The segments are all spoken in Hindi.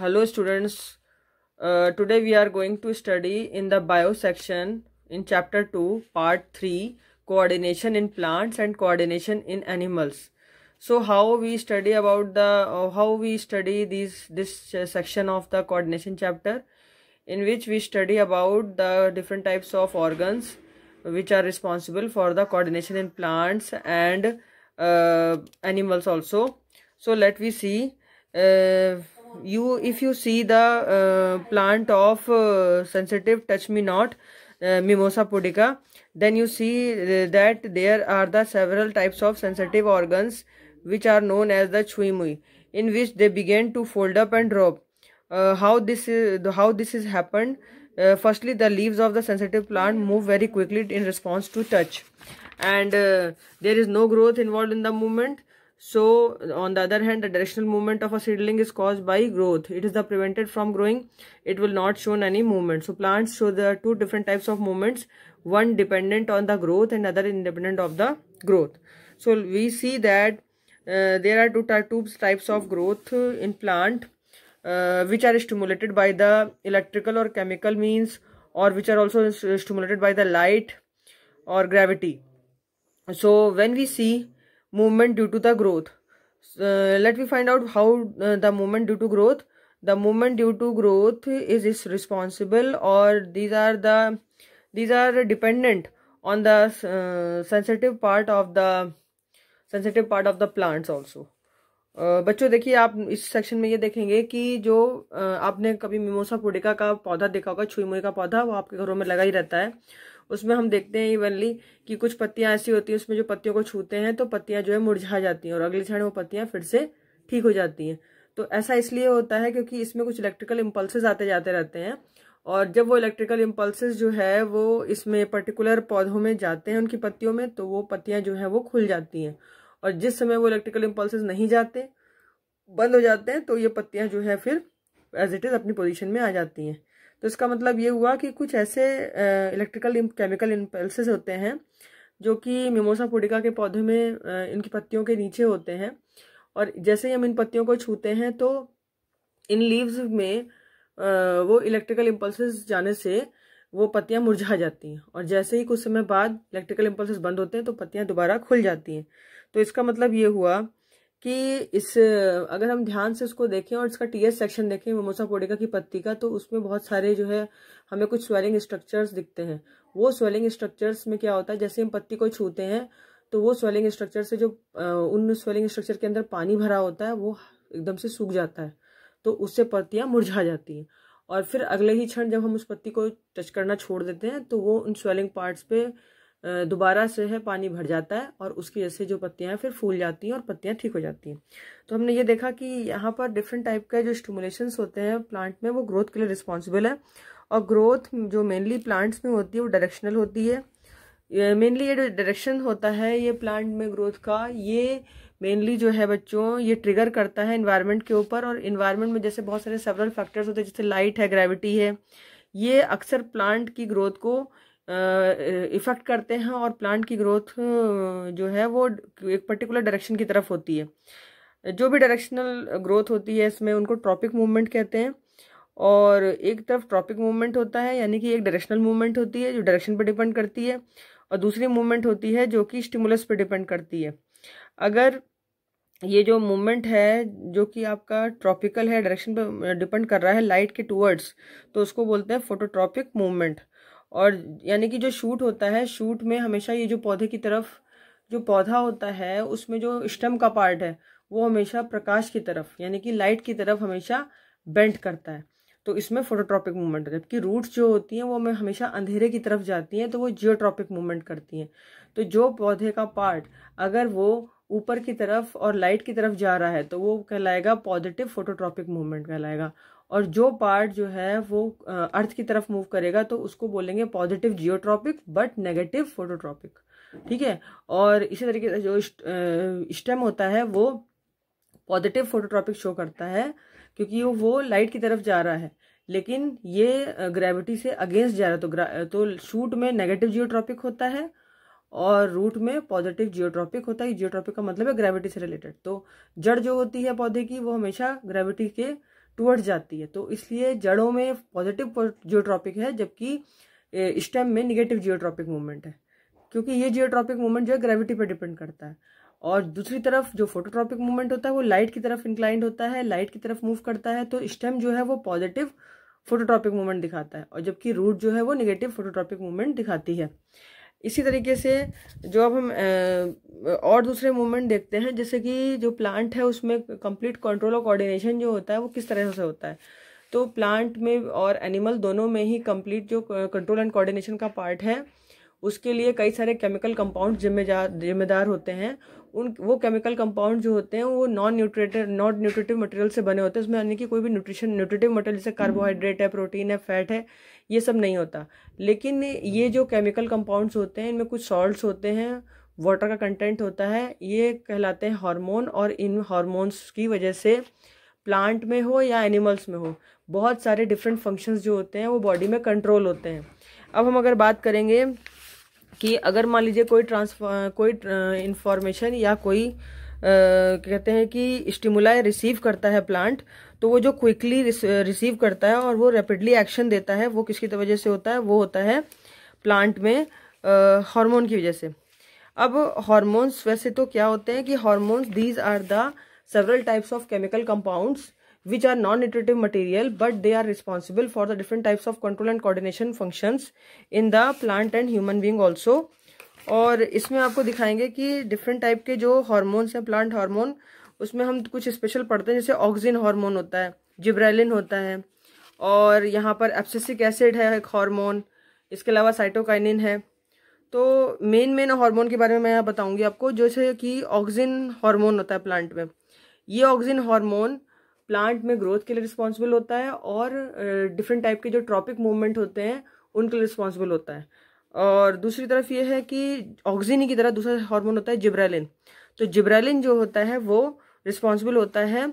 hello students uh, today we are going to study in the bio section in chapter 2 part 3 coordination in plants and coordination in animals so how we study about the uh, how we study these this uh, section of the coordination chapter in which we study about the different types of organs which are responsible for the coordination in plants and uh, animals also so let we see uh, you if you see the uh, plant of uh, sensitive touch me not uh, mimosa pudica then you see uh, that there are the several types of sensitive organs which are known as the mui in which they begin to fold up and drop uh, how this is how this is happened uh, firstly the leaves of the sensitive plant move very quickly in response to touch and there is no growth involved in the movement so on the other hand, the directional movement of a seedling is caused by growth. It is the prevented from growing. It will not show any movement. So plants show there are two different types of movements. One dependent on the growth and other independent of the growth. So we see that uh, there are two, two types of growth in plant uh, which are stimulated by the electrical or chemical means or which are also stimulated by the light or gravity. So when we see movement due to the growth uh, let me find out how uh, the movement due to growth the movement due to growth is, is responsible or these are the these are dependent on the uh, sensitive part of the sensitive part of the plants also Uh, बच्चों देखिए आप इस सेक्शन में ये देखेंगे कि जो uh, आपने कभी मिमोसा पुडिका का पौधा देखा होगा छुई मुई का पौधा वो आपके घरों में लगा ही रहता है उसमें हम देखते हैं इवनली कि कुछ पत्तियां ऐसी होती हैं उसमें जो पत्तियों को छूते हैं तो पत्तियां जो है मुरझा जाती हैं और अगली क्षण वो पत्तियां फिर से ठीक हो जाती हैं तो ऐसा इसलिए होता है क्योंकि इसमें कुछ इलेक्ट्रिकल इम्पल्सेज आते जाते रहते हैं और जब वो इलेक्ट्रिकल इम्पल्सेज जो है वो इसमें पर्टिकुलर पौधों में जाते हैं उनकी पत्तियों में तो वो पत्तियां जो है वो खुल जाती हैं और जिस समय वो इलेक्ट्रिकल इम्पल्सेज नहीं जाते बंद हो जाते हैं तो ये पत्तियां जो है फिर एज इट इज़ अपनी पोजिशन में आ जाती हैं तो इसका मतलब ये हुआ कि कुछ ऐसे इलेक्ट्रिकल केमिकल इम्पल्सेस होते हैं जो कि मिमोसा पुडिका के पौधे में इनकी पत्तियों के नीचे होते हैं और जैसे ही हम इन पत्तियों को छूते हैं तो इन लीव्स में वो इलेक्ट्रिकल इम्पल्सेस जाने से वो पत्तियां मुरझा जाती हैं और जैसे ही कुछ समय बाद इलेक्ट्रिकल इम्पल्सेस बंद होते हैं तो पत्तियां दोबारा खुल जाती हैं तो इसका मतलब ये हुआ कि इस अगर हम ध्यान से उसको देखें और इसका टीएस सेक्शन देखें मोमोसा पोडिका की पत्ती का तो उसमें बहुत सारे जो है हमें कुछ स्वेलिंग स्ट्रक्चर्स दिखते हैं वो स्वेलिंग स्ट्रक्चर्स में क्या होता है जैसे हम पत्ती को छूते हैं तो वो स्वेलिंग स्ट्रक्चर से जो उन स्वेलिंग स्ट्रक्चर के अंदर पानी भरा होता है वो एकदम से सूख जाता है तो उससे पत्तियाँ मुरझा जाती हैं और फिर अगले ही क्षण जब हम उस पत्ती को टच करना छोड़ देते हैं तो वो उन स्वेलिंग पार्ट्स पे दोबारा से है पानी भर जाता है और उसकी वजह से जो पत्तियां हैं फिर फूल जाती हैं और पत्तियां ठीक हो जाती हैं तो हमने ये देखा कि यहाँ पर डिफरेंट टाइप के जो स्टिमुलेशंस होते हैं प्लांट में वो ग्रोथ के लिए रिस्पॉन्सिबल है और ग्रोथ जो मेनली प्लांट्स में होती है वो डायरेक्शनल होती है मेनली ये डायरेक्शन होता है ये प्लांट में ग्रोथ का ये मेनली जो है बच्चों ये ट्रिगर करता है इन्वायरमेंट के ऊपर और इन्वायरमेंट में जैसे बहुत सारे सेवरल फैक्टर्स होते हैं जैसे लाइट है ग्रेविटी है ये अक्सर प्लांट की ग्रोथ को इफ़ेक्ट करते हैं और प्लांट की ग्रोथ जो है वो एक पर्टिकुलर डायरेक्शन की तरफ होती है जो भी डायरेक्शनल ग्रोथ होती है इसमें उनको ट्रॉपिक मूवमेंट कहते हैं और एक तरफ ट्रॉपिक मूवमेंट होता है यानी कि एक डायरेक्शनल मूवमेंट होती है जो डायरेक्शन पर डिपेंड करती है और दूसरी मूवमेंट होती है जो कि स्टिमुलस पर डिपेंड करती है अगर ये जो मूवमेंट है जो कि आपका ट्रॉपिकल है डायरेक्शन पर डिपेंड कर रहा है लाइट के टूवर्ड्स तो उसको बोलते हैं फोटोट्रॉपिक मूवमेंट और यानी कि जो शूट होता है शूट में हमेशा ये जो पौधे की तरफ जो पौधा होता है उसमें जो स्टम का पार्ट है वो हमेशा प्रकाश की तरफ यानी कि लाइट की तरफ हमेशा बेंट करता है तो इसमें फोटोट्रॉपिक मूवमेंट है जबकि रूट्स जो होती हैं वो हमें हमेशा अंधेरे की तरफ जाती हैं तो वो जियोट्रॉपिक मूवमेंट करती हैं तो जो पौधे का पार्ट अगर वो ऊपर की तरफ और लाइट की तरफ जा रहा है तो वो कहलाएगा पॉजिटिव फोटोट्रॉपिक मूवमेंट कहलाएगा और जो पार्ट जो है वो अर्थ की तरफ मूव करेगा तो उसको बोलेंगे positive geotropic but negative phototropic ठीक है और इसी तरीके से जो स्टेम होता है वो पॉजिटिव फोटोट्रॉपिक शो करता है क्योंकि वो लाइट की तरफ जा रहा है लेकिन ये ग्रेविटी से अगेंस्ट जा रहा है तो तो शूट में नेगेटिव जियोट्रॉपिक होता है और रूट में पॉजिटिव जियोट्रॉपिक होता है जियोट्रॉपिक का मतलब है ग्रेविटी से रिलेटेड तो जड़ जो होती है पौधे की वो हमेशा ग्रेविटी के टूट जाती है तो इसलिए जड़ों में पॉजिटिव जियोट्रॉपिक है जबकि स्टेम में निगेटिव जियोट्रॉपिक मूवमेंट है क्योंकि ये जियोट्रॉपिक मूवमेंट जो है ग्रेविटी पर डिपेंड करता है और दूसरी तरफ जो फोटोट्रॉपिक मूवमेंट होता है वो लाइट की तरफ इंक्लाइंड होता है लाइट की तरफ मूव करता है तो स्टेम जो है वो पॉजिटिव फोटोट्रॉपिक मूवमेंट दिखाता है और जबकि रूट जो है वो निगेटिव फोटोट्रॉपिक मूवमेंट दिखाती है इसी तरीके से जो अब हम और दूसरे मूवमेंट देखते हैं जैसे कि जो प्लांट है उसमें कंप्लीट कंट्रोल और कोऑर्डिनेशन जो होता है वो किस तरह से होता है तो प्लांट में और एनिमल दोनों में ही कंप्लीट जो कंट्रोल एंड कोऑर्डिनेशन का पार्ट है उसके लिए कई सारे केमिकल कंपाउंड जिम्मेदार जिम्मेदार होते हैं उन वो केमिकल कंपाउंड जो होते हैं वो non nutritive non nutritive material से बने होते हैं उसमें यानी कि कोई भी न्यूट्रिशन न्यूट्रेटिव मटेरियल जैसे कार्बोहाइड्रेट है प्रोटीन है फैट है ये सब नहीं होता लेकिन ये जो केमिकल कंपाउंड्स होते हैं इनमें कुछ सॉल्ट्स होते हैं वाटर का कंटेंट होता है ये कहलाते हैं हार्मोन और इन हार्मोन्स की वजह से प्लांट में हो या एनिमल्स में हो बहुत सारे डिफरेंट फंक्शंस जो होते हैं वो बॉडी में कंट्रोल होते हैं अब हम अगर बात करेंगे कि अगर मान लीजिए कोई ट्रांसफर कोई इंफॉर्मेशन या कोई आ, कहते हैं कि स्टिमुलाई रिसीव करता है प्लांट तो वो जो क्विकली रिसीव करता है और वो रैपिडली एक्शन देता है वो किसकी वजह से होता है वो होता है प्लांट में हार्मोन की वजह से अब हार्मोन्स वैसे तो क्या होते हैं कि hormones these are the several types of chemical compounds which are non-iterative material but they are responsible for the different types of control and coordination functions in the plant and human being also और इसमें आपको दिखाएंगे कि डिफरेंट टाइप के जो हार्मोन्स हैं प्लांट हार्मोन उसमें हम कुछ स्पेशल पढ़ते हैं जैसे ऑक्सिन हार्मोन होता है जिब्रेलिन होता है और यहाँ पर एप्सिसिक एसिड है एक हार्मोन इसके अलावा साइटोकाइनिन है तो मेन मेन हार्मोन के बारे में मैं यहाँ बताऊँगी आपको जैसे कि ऑक्सिन हार्मोन होता है प्लांट में ये ऑक्सिन हार्मोन प्लांट में ग्रोथ के लिए रिस्पॉन्सिबल होता है और डिफरेंट टाइप के जो ट्रॉपिक मूवमेंट होते हैं उनके लिए रिस्पॉन्सिबल होता है और दूसरी तरफ ये है कि ऑक्सीजन की तरह दूसरा हार्मोन होता है जिब्रेलिन तो जिब्रेलिन जो होता है वो रिस्पॉन्सिबल होता है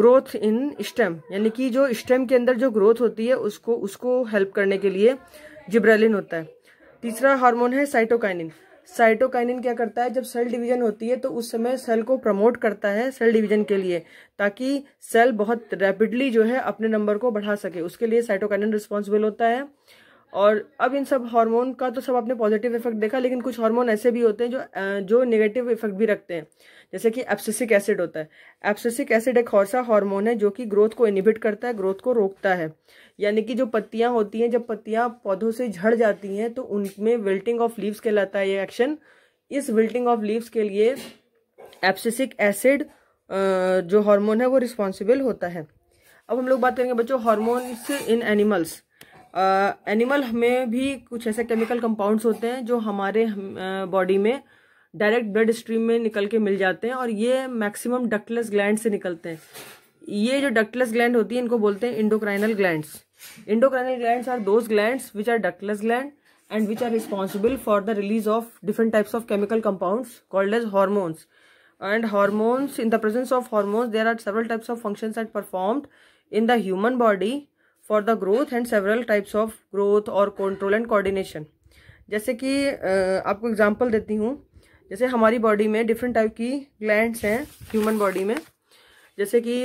ग्रोथ इन स्टेम यानी कि जो स्टेम के अंदर जो ग्रोथ होती है उसको उसको हेल्प करने के लिए जिब्रेलिन होता है तीसरा हार्मोन है साइटोकाइनिन साइटोकाइनिन क्या करता है जब सेल डिवीजन होती है तो उस समय सेल को प्रमोट करता है सेल डिवीजन के लिए ताकि सेल बहुत रैपिडली जो है अपने नंबर को बढ़ा सके उसके लिए साइटोकाइनिन रिस्पॉन्सिबल होता है और अब इन सब हार्मोन का तो सब आपने पॉजिटिव इफेक्ट देखा लेकिन कुछ हार्मोन ऐसे भी होते हैं जो जो नेगेटिव इफेक्ट भी रखते हैं जैसे कि एप्सिसिक एसिड होता है एप्सिसिक एसिड एक हौसा हार्मोन है जो कि ग्रोथ को इनिबिट करता है ग्रोथ को रोकता है यानी कि जो पत्तियां होती हैं जब पत्तियां पौधों से झड़ जाती हैं तो उनमें विल्टिंग ऑफ लीव्स कहलाता है ये एक्शन इस विल्टिंग ऑफ लीव्स के लिए एप्सिसिक एसिड जो हार्मोन है वो रिस्पॉन्सिबल होता है अब हम लोग बात करेंगे बच्चों हार्मोन्स इन एनिमल्स एनिमल में भी कुछ ऐसे केमिकल कंपाउंड्स होते हैं जो हमारे बॉडी में डायरेक्ट ब्लड स्ट्रीम में निकल के मिल जाते हैं और ये मैक्सिमम डक्टलेस ग्लैंड से निकलते हैं ये जो डक्टलेस ग्लैंड होती है इनको बोलते हैं endocrinal glands endocrinal glands are those glands which are ductless gland and which are responsible for the release of different types of chemical compounds called as hormones and hormones in the presence of hormones there are several types of function at performed in the human body for the growth and several types of growth और कंट्रोल एंड कोऑर्डिनेशन जैसे कि आपको एग्जांपल देती हूँ जैसे हमारी बॉडी में डिफरेंट टाइप की ग्लैंड्स हैं ह्यूमन बॉडी में जैसे कि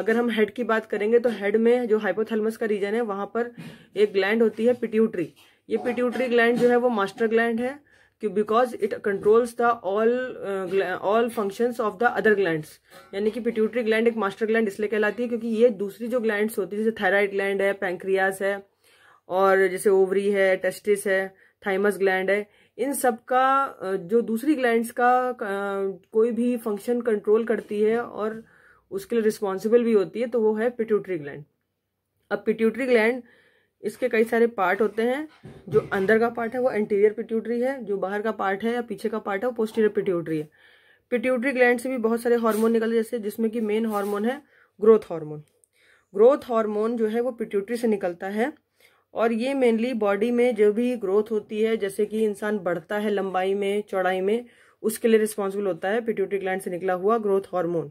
अगर हम हेड की बात करेंगे तो हेड में जो हाइपोथैलेमस का रीजन है वहाँ पर एक ग्लैंड होती है पिट्यूटरी ये पिट्यूटरी ग्लैंड जो है वो मास्टर ग्लैंड है because it controls the all all functions of the other gland यानी कि पिट्यूटरी ग्लैंड एक मास्टर ग्लैंड इसलिए कहलाती है क्योंकि ये दूसरी जो ग्लैंड होती है जैसे थायराइड ग्लैंड है पैंक्रियाज है और जैसे ओवरी है टेस्टिस है थाइमस ग्लैंड है इन सब का uh, जो दूसरी ग्लैंड्स का uh, कोई भी फंक्शन कंट्रोल करती है और उसके लिए रिस्पॉन्सिबल भी होती है तो वो है पिट्यूटरी ग्लैंड अब पिट्यूटरी ग्लैंड इसके कई सारे पार्ट होते हैं जो अंदर का पार्ट है वो एंटीरियर पिट्यूटरी है जो बाहर का पार्ट है या पीछे का पार्ट है वो पोस्टीरियर पिट्यूटरी है पिट्यूटरी ग्लैंड से भी बहुत सारे हार्मोन निकलते हैं जैसे जिसमें कि मेन हार्मोन है ग्रोथ हार्मोन ग्रोथ हार्मोन जो है वो पिट्यूटरी से निकलता है और ये मेनली बॉडी में जो भी ग्रोथ होती है जैसे कि इंसान बढ़ता है लंबाई में चौड़ाई में उसके लिए रिस्पॉन्सिबल होता है पिट्यूटरी ग्लैंड से निकला हुआ ग्रोथ हार्मोन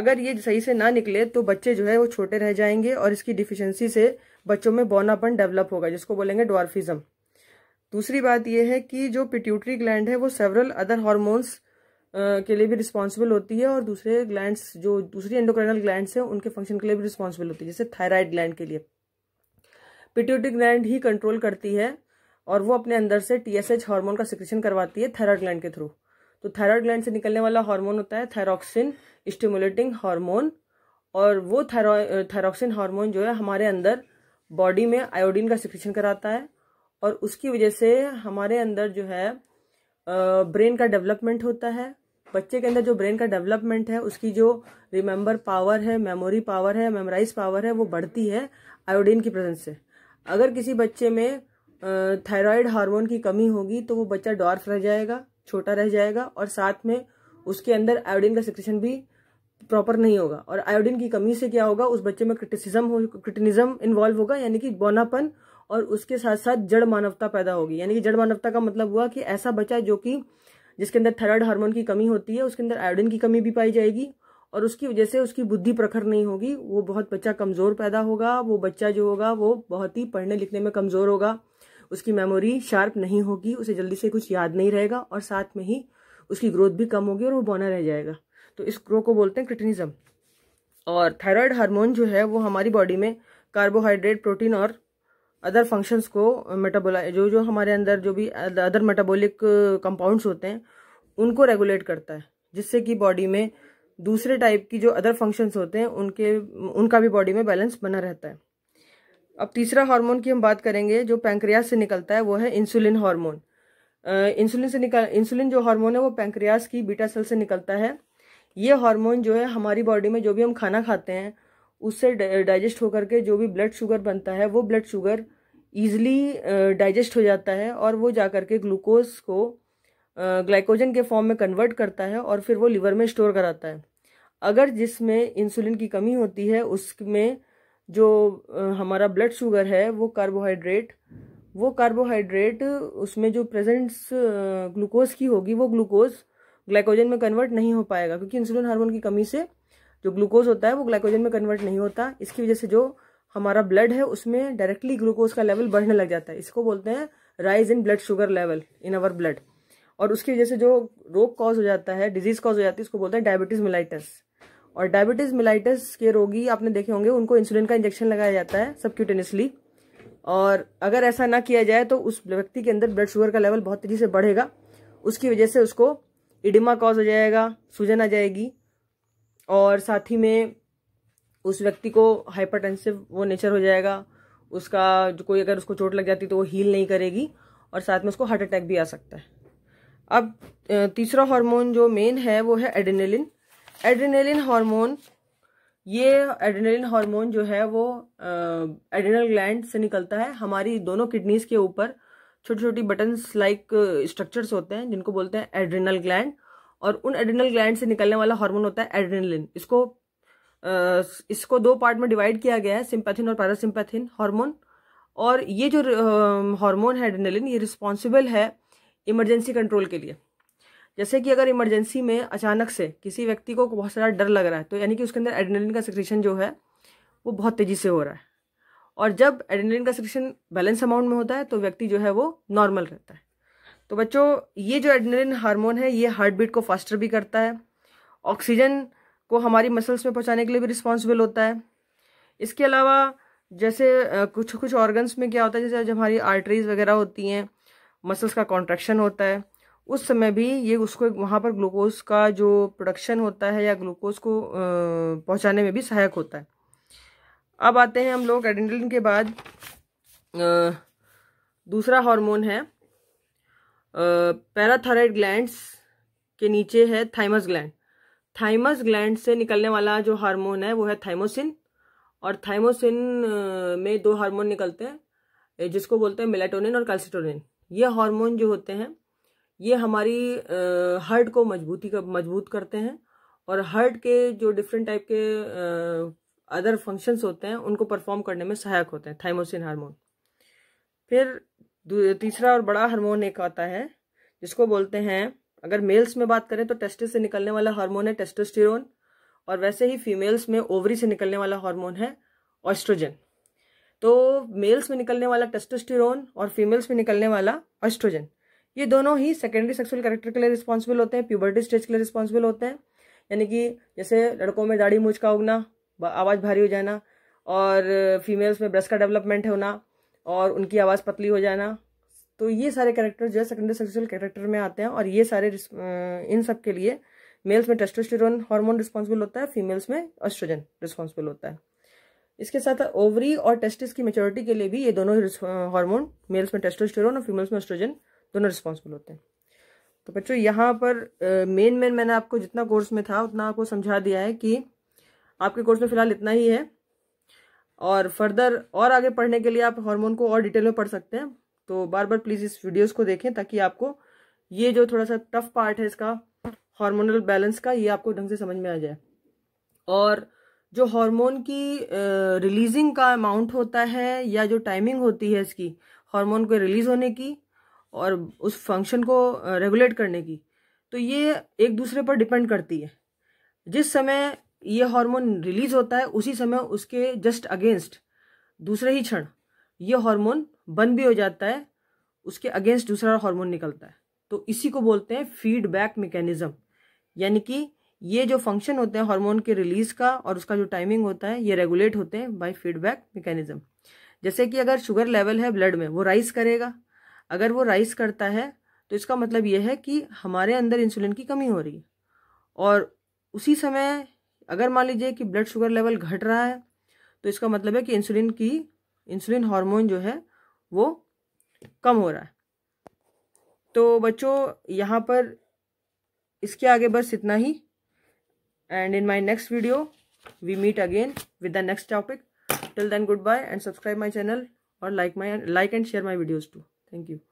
अगर ये सही से ना निकले तो बच्चे जो है वो छोटे रह जाएंगे और इसकी डिफिशेंसी से बच्चों में बौनापन डेवलप होगा जिसको बोलेंगे डॉर्फिज्म दूसरी बात यह है कि जो पिट्यूटरी ग्लैंड है वो सेवरल अदर हॉर्मोन्स के लिए भी रिस्पॉन्सिबल होती है और दूसरे ग्लैंड जो दूसरी एंडोक्राइनल ग्लैंड है उनके फंक्शन के लिए भी रिस्पॉन्सिबल होती है जैसे थायराइड ग्लैंड के लिए पिट्यूटरी ग्लैंड ही कंट्रोल करती है और वो अपने अंदर से टीएसएच हार्मोन का सिक्रेशन करवाती है थायराइड ग्लैंड के थ्रू तो थायराइड ग्लैंड से निकलने वाला हार्मोन होता है थायरोक्सिन स्टिमुलेटिंग हार्मोन और वो थायरोक्सिन हार्मोन जो है हमारे अंदर बॉडी में आयोडीन का सिक्रेशन कराता है और उसकी वजह से हमारे अंदर जो है ब्रेन का डेवलपमेंट होता है बच्चे के अंदर जो ब्रेन का डेवलपमेंट है उसकी जो रिमेम्बर पावर है मेमोरी पावर है मेमोराइज पावर है वो बढ़ती है आयोडीन की प्रेजेंस से अगर किसी बच्चे में थायराइड हार्मोन की कमी होगी तो वो बच्चा डॉर्फ रह जाएगा छोटा रह जाएगा और साथ में उसके अंदर आयोडीन का सिक्रेशन भी प्रॉपर नहीं होगा और आयोडीन की कमी से क्या होगा उस बच्चे में क्रिटिसिज्म हो क्रिटिनिज्म इन्वॉल्व होगा यानी कि बौनापन और उसके साथ साथ जड़ मानवता पैदा होगी यानी कि जड़ मानवता का मतलब हुआ कि ऐसा बच्चा जो कि जिसके अंदर थायराइड हार्मोन की कमी होती है उसके अंदर आयोडीन की कमी भी पाई जाएगी और उसकी वजह से उसकी बुद्धि प्रखर नहीं होगी वो बहुत बच्चा कमज़ोर पैदा होगा वो बच्चा जो होगा वो बहुत ही पढ़ने लिखने में कमज़ोर होगा उसकी मेमोरी शार्प नहीं होगी उसे जल्दी से कुछ याद नहीं रहेगा और साथ में ही उसकी ग्रोथ भी कम होगी और वो बौना रह जाएगा तो इस ग्रो को बोलते हैं क्रिटिनिज्म और थायराइड हार्मोन जो है वो हमारी बॉडी में कार्बोहाइड्रेट प्रोटीन और अदर फंक्शंस को मेटाबोला जो जो हमारे अंदर जो भी अदर मेटाबॉलिक कंपाउंड्स होते हैं उनको रेगुलेट करता है जिससे कि बॉडी में दूसरे टाइप की जो अदर फंक्शंस होते हैं उनके उनका भी बॉडी में बैलेंस बना रहता है अब तीसरा हार्मोन की हम बात करेंगे जो पैंक्रियाज से निकलता है वो है इंसुलिन हार्मोन इंसुलिन से निकल इंसुलिन जो हार्मोन है वो पैंक्रियाज की बीटा सेल से निकलता है ये हार्मोन जो है हमारी बॉडी में जो भी हम खाना खाते हैं उससे डाइजेस्ट होकर के जो भी ब्लड शुगर बनता है वो ब्लड शुगर ईजिली डाइजेस्ट हो जाता है और वो जा करके के ग्लूकोज को ग्लाइकोजन के फॉर्म में कन्वर्ट करता है और फिर वो लीवर में स्टोर कराता है अगर जिसमें इंसुलिन की कमी होती है उसमें जो हमारा ब्लड शुगर है वो कार्बोहाइड्रेट वो कार्बोहाइड्रेट उसमें जो प्रेजेंस ग्लूकोज की होगी वो ग्लूकोज़ ग्लाइकोजन में कन्वर्ट नहीं हो पाएगा क्योंकि इंसुलिन हार्मोन की कमी से जो ग्लूकोज होता है वो ग्लाइकोजन में कन्वर्ट नहीं होता इसकी वजह से जो हमारा ब्लड है उसमें डायरेक्टली ग्लूकोज का लेवल बढ़ने लग जाता है इसको बोलते हैं rise in blood sugar level in our blood और उसकी वजह से जो रोग कॉज हो जाता है डिजीज कॉज हो जाती है उसको बोलते हैं डायबिटीज मिलाइटस और डायबिटीज मिलाइटस के रोगी आपने देखे होंगे उनको इंसुलिन का इंजेक्शन लगाया जाता है सबक्यूटेनियसली और अगर ऐसा ना किया जाए तो उस व्यक्ति के अंदर ब्लड शुगर का लेवल बहुत तेजी से बढ़ेगा उसकी वजह से उसको इडिमा कॉज हो जाएगा सूजन आ जाएगी और साथ ही में उस व्यक्ति को हाइपरटेंसिव वो नेचर हो जाएगा उसका जो कोई अगर उसको चोट लग जाती तो वो हील नहीं करेगी और साथ में उसको हार्ट अटैक भी आ सकता है अब तीसरा हार्मोन जो मेन है वो है एडिनेलिन एड्रेनलिन हार्मोन ये एड्रेनलिन हार्मोन जो है वो एड्रेनल ग्लैंड से निकलता है हमारी दोनों किडनीज के ऊपर छोटी छोटी बटन्स लाइक स्ट्रक्चर्स होते हैं जिनको बोलते हैं एड्रिनल ग्लैंड और उन एड्रिनल ग्लैंड से निकलने वाला हार्मोन होता है एड्रेनलिन इसको uh, इसको दो पार्ट में डिवाइड किया गया है सिंपैथिन और पैरासिम्पैथिन हार्मोन और ये जो हार्मोन um, है एड्रिनलिन ये रिस्पॉन्सिबल है इमरजेंसी कंट्रोल के लिए जैसे कि अगर इमरजेंसी में अचानक से किसी व्यक्ति को बहुत सारा डर लग रहा है तो यानी कि उसके अंदर एड्रिनलिन का सिक्रेशन जो है वो बहुत तेज़ी से हो रहा है और जब एड्रेनलिन का सिक्रेशन बैलेंस अमाउंट में होता है तो व्यक्ति जो है वो नॉर्मल रहता है तो बच्चों ये जो एड्रेनलिन हार्मोन है ये हार्ट बीट को फास्टर भी करता है ऑक्सीजन को हमारी मसल्स में पहुंचाने के लिए भी रिस्पॉन्सिबल होता है इसके अलावा जैसे कुछ कुछ ऑर्गन्स में क्या होता है जैसे जब हमारी आर्टरीज वगैरह होती हैं मसल्स का कॉन्ट्रैक्शन होता है उस समय भी ये उसको वहाँ पर ग्लूकोज का जो प्रोडक्शन होता है या ग्लूकोज को पहुँचाने में भी सहायक होता है अब आते हैं हम लोग एडेंडलिन के बाद दूसरा हार्मोन है पैराथायराइड ग्लैंड्स के नीचे है थाइमस ग्लैंड थाइमस ग्लैंड से निकलने वाला जो हार्मोन है वो है थाइमोसिन और थाइमोसिन में दो हार्मोन निकलते हैं जिसको बोलते हैं मेलाटोनिन और कैल्सिटोनिन ये हार्मोन जो होते हैं ये हमारी हार्ट को मजबूती का मजबूत करते हैं और हार्ट के जो डिफरेंट टाइप के अदर फंक्शंस होते हैं उनको परफॉर्म करने में सहायक होते हैं थाइमोसिन हार्मोन फिर तीसरा और बड़ा हार्मोन एक आता है जिसको बोलते हैं अगर मेल्स में बात करें तो टेस्टिस से निकलने वाला हार्मोन है टेस्टोस्टेरोन और वैसे ही फीमेल्स में ओवरी से निकलने वाला हार्मोन है ऑस्ट्रोजन तो मेल्स में निकलने वाला टेस्टोस्टेरोन और फीमेल्स में निकलने वाला ऑस्ट्रोजन ये दोनों ही सेकेंडरी सेक्सुअल कैरेक्टर के लिए रिस्पॉन्सिबल होते हैं प्यूबर्टी स्टेज के लिए रिस्पॉन्सिबल होते हैं यानी कि जैसे लड़कों में दाढ़ी मूछ का उगना आवाज़ भारी हो जाना और फीमेल्स में ब्रेस्ट का डेवलपमेंट होना और उनकी आवाज़ पतली हो जाना तो ये सारे कैरेक्टर जो है सेकेंडरी सेक्सुअल कैरेक्टर में आते हैं और ये सारे इन सब के लिए मेल्स में टेस्टोस्टेरोन हार्मोन रिस्पॉन्सिबल होता है फीमेल्स में ऑस्ट्रोजन रिस्पॉन्सिबल होता है इसके साथ ओवरी और टेस्टिस की मेच्योरिटी के लिए भी ये दोनों हार्मोन मेल्स में टेस्टोस्टेरोन और फीमेल्स में ऑस्ट्रोजन दोनों रिस्पॉन्सिबल होते हैं तो बच्चों यहाँ पर मेन मेन मैंने आपको जितना कोर्स में था उतना आपको समझा दिया है कि आपके कोर्स में फिलहाल इतना ही है और फर्दर और आगे पढ़ने के लिए आप हार्मोन को और डिटेल में पढ़ सकते हैं तो बार बार प्लीज़ इस वीडियोस को देखें ताकि आपको ये जो थोड़ा सा टफ पार्ट है इसका हार्मोनल बैलेंस का ये आपको ढंग से समझ में आ जाए और जो हार्मोन की रिलीजिंग का अमाउंट होता है या जो टाइमिंग होती है इसकी हार्मोन के रिलीज होने की और उस फंक्शन को रेगुलेट करने की तो ये एक दूसरे पर डिपेंड करती है जिस समय ये हार्मोन रिलीज होता है उसी समय उसके जस्ट अगेंस्ट दूसरे ही क्षण ये हार्मोन बंद भी हो जाता है उसके अगेंस्ट दूसरा हार्मोन निकलता है तो इसी को बोलते हैं फीडबैक मैकेनिज्म यानी कि ये जो फंक्शन होते हैं हार्मोन के रिलीज का और उसका जो टाइमिंग होता है ये रेगुलेट होते हैं बाय फीडबैक मैकेनिज्म जैसे कि अगर शुगर लेवल है ब्लड में वो राइस करेगा अगर वो राइस करता है तो इसका मतलब यह है कि हमारे अंदर इंसुलिन की कमी हो रही है और उसी समय अगर मान लीजिए कि ब्लड शुगर लेवल घट रहा है तो इसका मतलब है कि इंसुलिन की इंसुलिन हार्मोन जो है वो कम हो रहा है तो बच्चों यहाँ पर इसके आगे बस इतना ही and in my next video we meet again with the next topic till then good bye and subscribe my channel और like my like and share my videos too thank you